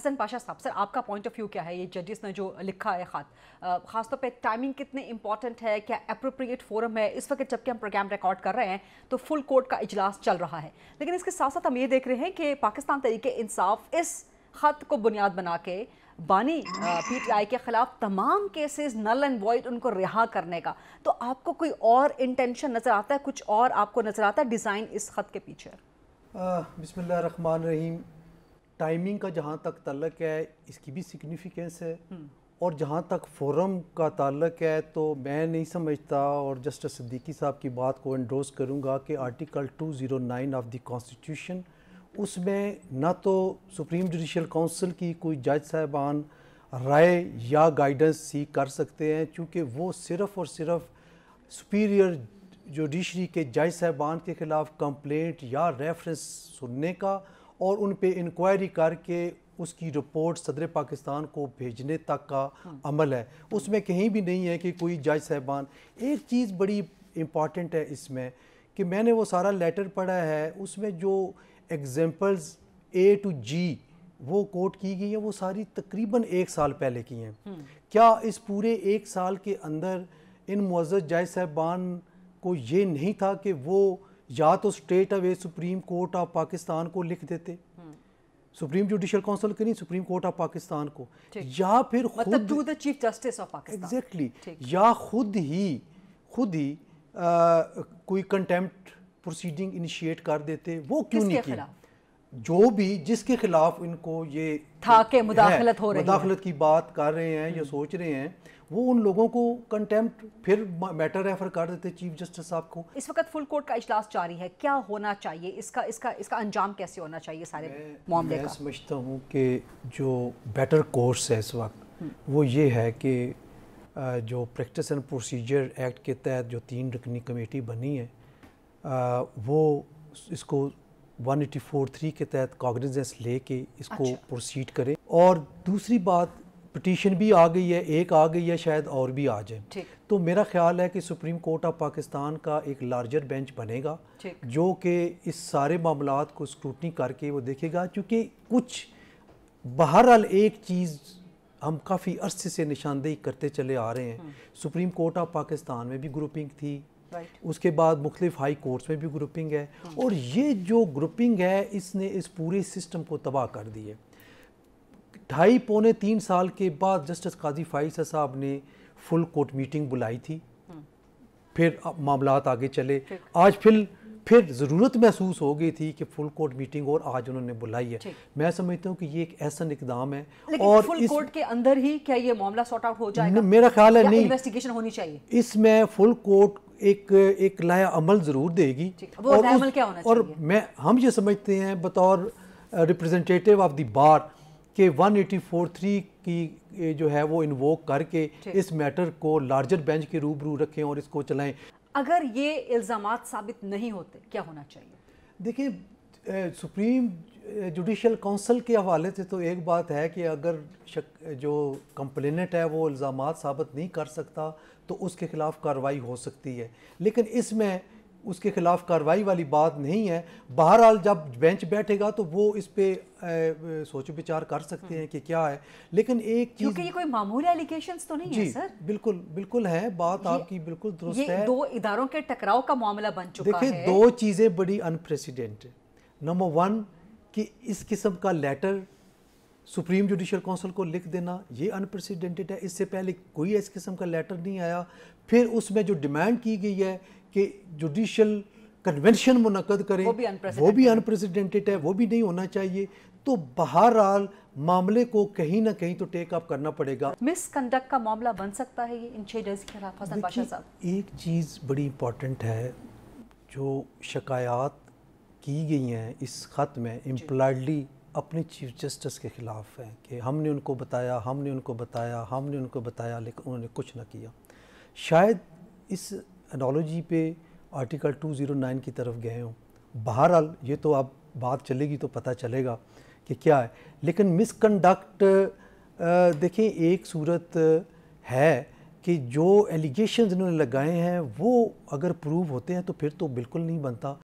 हसन पाशा साहब सर आपका point of view क्या है ये जजेस ने जो लिखा है खात खासतौर पे टाइमिंग कितने इंपॉर्टेंट है क्या अप्रोप्रिएट फोरम है इस वक्त जबकि हम प्रोग्राम रिकॉर्ड कर रहे हैं तो फुल कोर्ट का इजलास चल रहा है लेकिन इसके साथ साथ हम ये देख रहे हैं कि पाकिस्तान तरीके इंसाफ इस ख़त को बुनियाद बना के बानी पीटीआई के ख़िलाफ़ तमाम केसेस नल एंड वॉइड उनको रिहा करने का तो आपको कोई और इंटेंशन नज़र आता है कुछ और आपको नज़र आता है डिज़ाइन इस ख़त के पीछे रहीम टाइमिंग का जहाँ तक तल्लक है इसकी भी सिग्निफिकेंस है हम्म। और जहाँ तक फोरम का ताल्लक है तो मैं नहीं समझता और जस्टिस सिद्दीकी साहब की बात को एंडोस करूँगा कि आर्टिकल 209 ऑफ द कॉन्स्टिट्यूशन उसमें ना तो सुप्रीम जुडिशल काउंसिल की कोई जज साहबान राय या गाइडेंस सीख कर सकते हैं चूँकि वो सिर्फ़ और सिर्फ सुपीरियर जुडिशरी के जज साहबान के ख़िलाफ़ कंप्लेंट या रेफरेंस सुनने का और उन पर इंक्वायरी करके उसकी रिपोर्ट सदर पाकिस्तान को भेजने तक का हाँ। अमल है उसमें कहीं भी नहीं है कि कोई जज साहबान एक चीज़ बड़ी इम्पॉर्टेंट है इसमें कि मैंने वो सारा लेटर पढ़ा है उसमें जो एग्ज़ाम्पल्स ए टू जी वो कोट की गई है वो सारी तकरीबन एक साल पहले की हैं हम्म। क्या इस पूरे एक साल के अंदर इन मज्ज़ जज साहबान को ये नहीं था कि वो या तो straight away supreme court of Pakistan को लिख देते सुप्रीम जुडिशल काउंसिल के नहीं सुप्रीम कोर्ट ऑफ पाकिस्तान को या फिर मतलब the chief justice of Pakistan exactly या खुद ही खुद ही आ, कोई कंटेम्प्ट प्रोसीडिंग इनिशिएट कर देते वो क्यों नहीं किया जो भी जिसके खिलाफ इनको ये था के मुदाखलत हो रही मुदाखलत की बात कर रहे हैं या हम्म। सोच रहे हैं वो उन लोगों को कंटेम्प्ट फिर मैटर रेफर कर देते चीफ जस्टिस साहब को इस वक्त फुल कोर्ट का इजलास जारी है क्या होना चाहिए इसका इसका इसका अंजाम कैसे होना चाहिए सारे मामले मैं समझता हूँ कि जो बेटर कोर्स है इस वक्त हम्म। वो ये है कि जो प्रैक्टिस एंड प्रोसीजर एक्ट के तहत जो तीन रुकनी कमेटी बनी है वो इसको 184.3 के तहत कॉग्निजेंस लेके इसको अच्छा। प्रोसीड करें और दूसरी बात पटिशन भी आ गई है एक आ गई है शायद और भी आ जाए तो मेरा ख्याल है कि सुप्रीम कोर्ट ऑफ पाकिस्तान का एक लार्जर बेंच बनेगा जो कि इस सारे मामला को स्क्रूटनी करके वो देखेगा क्योंकि कुछ बहरहाल एक चीज़ हम काफ़ी अरसे से निशानदेही करते चले आ रहे हैं सुप्रीम कोर्ट ऑफ पाकिस्तान में भी ग्रुपिंग थी उसके बाद मुख्तफ हाई कोर्ट्स में भी ग्रुपिंग है हाँ। और ये जो ग्रुपिंग है इसने इस पूरे सिस्टम को तबाह कर दी है ढाई पौने तीन साल के बाद जस्टिस काजी फाइसा साहब ने फुल कोर्ट मीटिंग बुलाई थी हाँ। फिर मामला आगे चले आज फिर फिर ज़रूरत महसूस हो गई थी कि फुल कोर्ट मीटिंग और आज उन्होंने बुलाई है मैं समझता हूँ कि ये एक ऐसा इकदाम है और फुल इस... कोर्ट के अंदर ही क्या ये मामला सॉर्ट आउट हो जाएगा मेरा ख्याल है नहीं इन्वेस्टिगेशन होनी चाहिए इसमें फुल कोर्ट एक एक लाया अमल ज़रूर देगी वो और, उस, क्या होना और चाहिए? मैं हम ये समझते हैं बतौर रिप्रेजेंटेटिव ऑफ द बार कि 1843 की जो है वो इन्वोक करके इस मैटर को लार्जर बेंच के रूबरू रखें और इसको चलाएं अगर ये इल्ज़ाम साबित नहीं होते क्या होना चाहिए देखिए सुप्रीम जुडिशल काउंसिल के हवाले से तो एक बात है कि अगर शक, जो कंप्लेनेंट है वो इल्ज़ाम साबित नहीं कर सकता तो उसके ख़िलाफ़ कार्रवाई हो सकती है लेकिन इसमें उसके ख़िलाफ़ कार्रवाई वाली बात नहीं है बहरहाल जब बेंच बैठेगा तो वो इस पर सोच विचार कर सकते हैं कि क्या है लेकिन एक चीज़ ये कोई मामूली एलिगेशन तो नहीं है सर बिल्कुल बिल्कुल है बात आपकी बिल्कुल दुरुस्त है दो इधारों के टकराव का मामला बन चुका है देखिए दो चीज़ें बड़ी अनप्रेसिडेंट है नंबर वन कि इस किस्म का लेटर सुप्रीम जुडिशल काउंसिल को लिख देना ये अनप्रेसिडेंटेड है इससे पहले कोई इस किस्म का लेटर नहीं आया फिर उसमें जो डिमांड की गई है कि जुडिशल कन्वेंशन मुनद करें वो भी अनप्रेसिडेंटेड है वो भी नहीं होना चाहिए तो बहरहाल मामले को कहीं ना कहीं तो टेक अप करना पड़ेगा मिसकंडक्ट का मामला बन सकता है ये इन के खिलाफ एक चीज़ बड़ी इम्पॉर्टेंट है जो शिकायत की गई हैं इस ख़त में इम्प्लाइडली अपने चीफ जस्टिस के ख़िलाफ़ हैं कि हमने उनको बताया हमने उनको बताया हमने उनको बताया लेकिन उन्होंने कुछ ना किया शायद इस एनोलॉजी पे आर्टिकल 209 की तरफ गए हों बहरहाल ये तो अब बात चलेगी तो पता चलेगा कि क्या है लेकिन मिसकंडक्ट देखें एक सूरत है कि जो एलिगेशन इन्होंने लगाए हैं वो अगर प्रूव होते हैं तो फिर तो बिल्कुल नहीं बनता